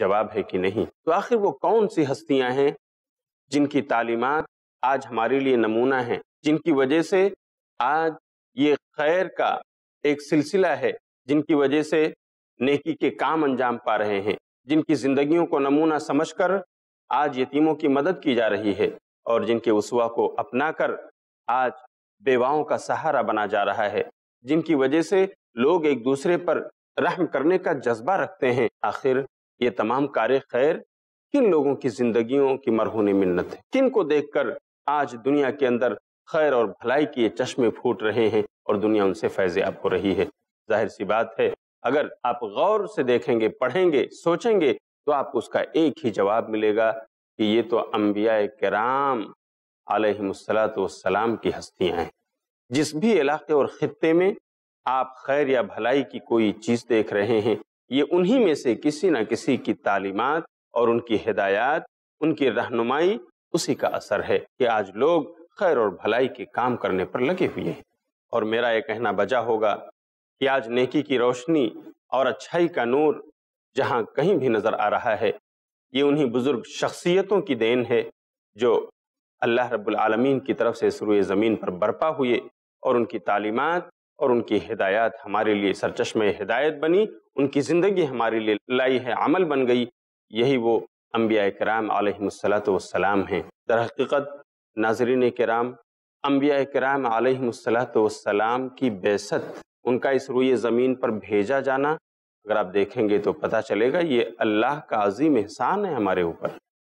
جواب ہے کہ نہیں تو آخر وہ کون سی ہستیاں ہیں جن کی تعلیمات آج ہمارے لیے نمونہ ہیں جن کی وجہ سے آج یہ خیر کا ایک سلسلہ ہے جن کی وجہ سے نیکی کے کام انجام پا رہے ہیں جن کی زندگیوں کو نمونہ سمجھ کر آج یتیموں کی مدد کی جا رہی ہے اور جن کے اسوا کو اپنا کر آج بیواؤں کا سہارا بنا جا رہا ہے جن کی وجہ سے لوگ ایک دوسرے پر رحم کرنے کا جذبہ رکھتے ہیں آخر یہ تمام کار خیر کن لوگوں کی زندگیوں کی مرہون منت ہے کن کو دیکھ کر آج دنیا کے اندر خیر اور بھلائی کی یہ چشمے پھوٹ رہے ہیں اور دنیا ان سے فیض آپ ہو رہی ہے ظاہر سی بات ہے اگر آپ غور سے دیکھیں گے پڑھیں گے سوچیں گے تو آپ کو اس کا ایک ہی جواب ملے گا کہ یہ تو انبیاء کرام علیہ السلاۃ والسلام کی ہستیاں ہیں جس بھی علاقے اور خطے میں آپ خیر یا بھلائی کی کوئی چیز دیکھ رہے ہیں یہ انہی میں سے کسی نہ کسی کی تعلیمات اور ان کی ہدایات ان کی رہنمائی اسی کا اثر ہے کہ آج لوگ خیر اور بھلائی کے کام کرنے پر لگے ہوئے ہیں اور میرا یہ کہنا بجا ہوگا کہ آج نیکی کی روشنی اور اچھائی کا نور جہاں کہیں بھی نظر آ رہا ہے یہ انہی بزرگ شخصیتوں کی دین ہے جو اللہ رب العالمین کی طرف سے سروع زمین پر برپا ہوئے اور ان کی تعلیمات اور ان کی ہدایات ہمارے لیے سرچشم ہدایت بنی ان کی زندگی ہمارے لیے لائح عمل بن گئی یہی وہ انبیاء کرام علیہ السلام والسلام ہیں حقیقت ناظرین کرام انبیاء کرام علیہ السلام کی بیست ان کا اس روی زمین پر بھیجا جانا اگر آپ دیکھیں گے تو پتہ چلے گا یہ اللہ کا عظیم احسان ہے ہمارے اوپر